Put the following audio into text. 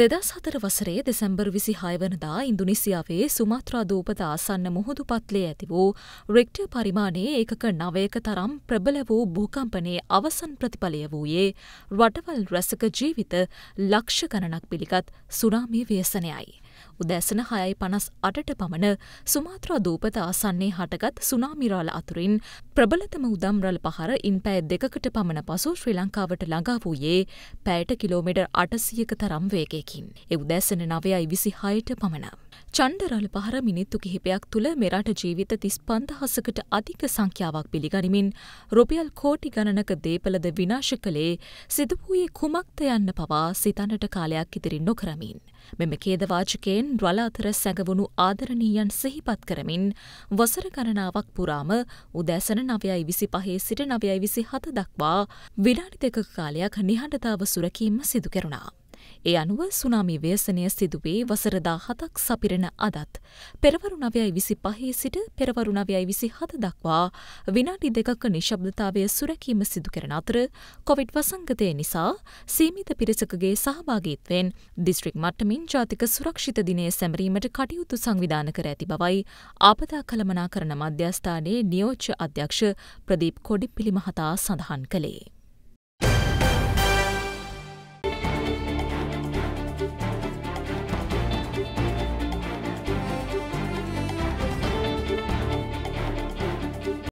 දෙදස් හතර වසරේ දෙසැම්බර් විසි හයවනදා ඉන්දුනිසියාවේ සුමත්‍රා දූපත ආසන්න මුහුදු පත්ලේ ඇති වූ රෙක්ටර් පරිමාණයේ ඒකක නවයක තරම් ප්‍රබල වූ භූකම්පනයේ අවසන් ප්‍රතිඵලය වූයේ රටවල් රැසක ජීවිත ලක්ෂ ගණනක් පිළිගත් සුනාමී ව්‍යසනයයි. උදැසන හයයි පනස් අටට පමණ සුමාත්‍රා දූපත ආසන්නේ හටගත් සුනාමිරාල අතුරින් ප්‍රබලතම උදම්රල පහර ඉන් පෑ දෙකකට පමණ පසු ශ්‍රී ලංකාවට ළඟා වූයේ පෑට කිලෝමෙටර් අටසියක තරම් වේගයකින්. එ උදැසන නවයයි විසි හයට පමණ. චන්ඩරල පහර මිනිත්තු කිහිපයක් තුළ මෙරට ජීවිත තිස් පන්දහසකට අධික සංඛ්‍යාවක් පිළිගනිමින් රුපියල් කෝටි ගණනක දේපලද විනාශ කළේ සිදුවූයේ කුමක්ත යන්න පවා සිතන්නට කාලයක් ඉදිරි නොකරමින්. මෙම කේදවාචකය වශයෙන් රළ අතර සැඟවුණු ආදරණීයන් සිහිපත් කරමින් වසර ගණනාවක් පුරාම උදෑසන නවයයි විසි පහේ සිට නවයයි විසි හත දක්වා විනාඩි දෙක කාලයක් නිහඬතාව සුරකීම සිදු කෙරුණා. ඒ අනුව සුනාමි ව්‍යසනය සිදුවේ වසරදා හතක් සපිරෙන අදත්. පෙරවරු නවයයි විසි පහේ සිට පෙරවරු නවයයි විසි හත දක්වා විනාඩි දෙකක නිශබ්දතාවය සුරැකීම සිදු කරන අතර කොවිඩ් වසංගතය නිසා සීමිත පිරිසකගේ සහභාගීත්වෙන් දිස්ත්‍රික් මට්ටමින් ජාතික සුරක්ෂිත දිනය සැමරීමට කටයුතු සංවිධාන කර ඇති බවයි ආපදා කළමනා කරන මධ්‍යස්ථානයේ නියෝච්ච අධ්‍යක්ෂ ප්‍රදීප් කොඩි පිළිමහතා සඳහන් කළේ.